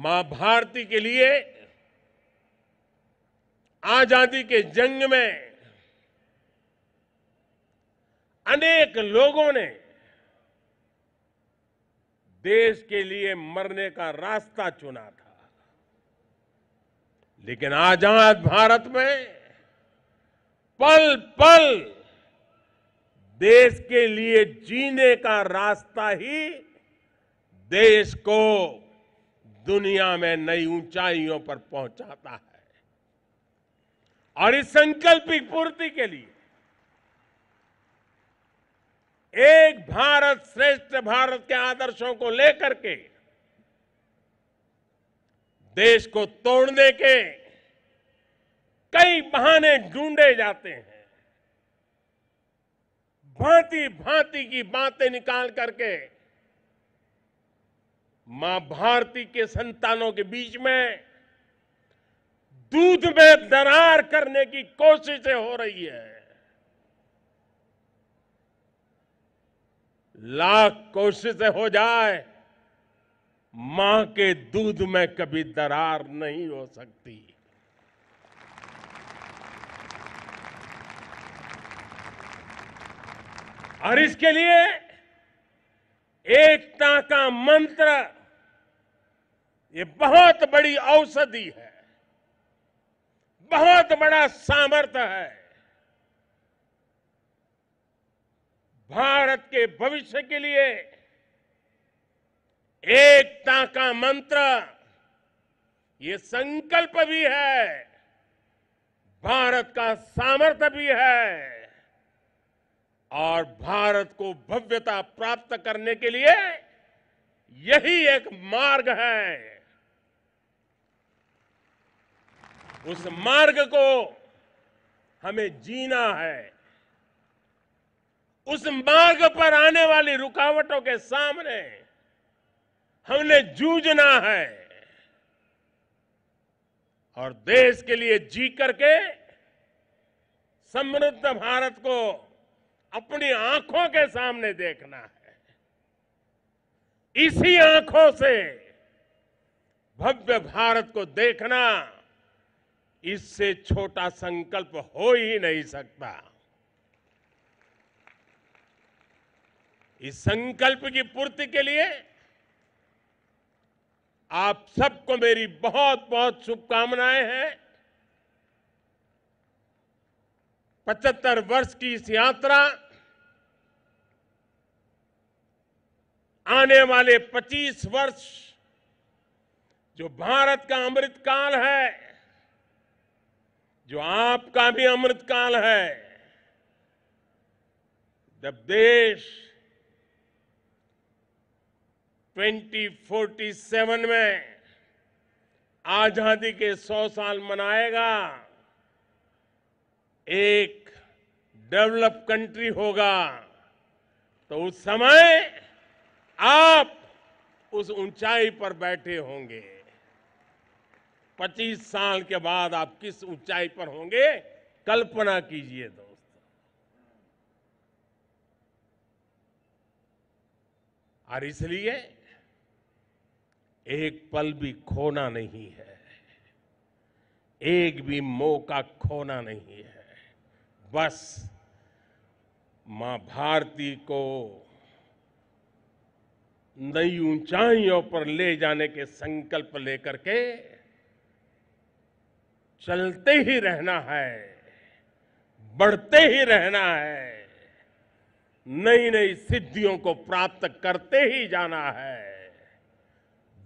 मां भारती के लिए आजादी के जंग में अनेक लोगों ने देश के लिए मरने का रास्ता चुना था लेकिन आजाद भारत में पल पल देश के लिए जीने का रास्ता ही देश को दुनिया में नई ऊंचाइयों पर पहुंचाता है और इस संकल्पिक पूर्ति के लिए एक भारत श्रेष्ठ भारत के आदर्शों को लेकर के देश को तोड़ने के कई बहाने ढूंढे जाते हैं भांति भांति की बातें निकाल करके मां भारती के संतानों के बीच में दूध में दरार करने की कोशिशें हो रही है लाख कोशिशें हो जाए मां के दूध में कभी दरार नहीं हो सकती और इसके लिए एक एकता का मंत्र ये बहुत बड़ी औषधि है बहुत बड़ा सामर्थ्य है भारत के भविष्य के लिए एकता का मंत्र ये संकल्प भी है भारत का सामर्थ्य भी है और भारत को भव्यता प्राप्त करने के लिए यही एक मार्ग है उस मार्ग को हमें जीना है उस मार्ग पर आने वाली रुकावटों के सामने हमने जूझना है और देश के लिए जी करके समृद्ध भारत को अपनी आंखों के सामने देखना है इसी आंखों से भव्य भारत को देखना इससे छोटा संकल्प हो ही नहीं सकता इस संकल्प की पूर्ति के लिए आप सबको मेरी बहुत बहुत शुभकामनाएं हैं पचहत्तर वर्ष की इस यात्रा आने वाले 25 वर्ष जो भारत का अमृत काल है जो आपका भी अमृत काल है जब देश 2047 में आजादी के 100 साल मनाएगा एक डेवलप कंट्री होगा तो उस समय आप उस ऊंचाई पर बैठे होंगे 25 साल के बाद आप किस ऊंचाई पर होंगे कल्पना कीजिए दोस्त और इसलिए एक पल भी खोना नहीं है एक भी मौका खोना नहीं है बस मां भारती को नई ऊंचाइयों पर ले जाने के संकल्प लेकर के चलते ही रहना है बढ़ते ही रहना है नई नई सिद्धियों को प्राप्त करते ही जाना है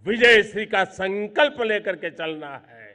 विजय श्री का संकल्प लेकर के चलना है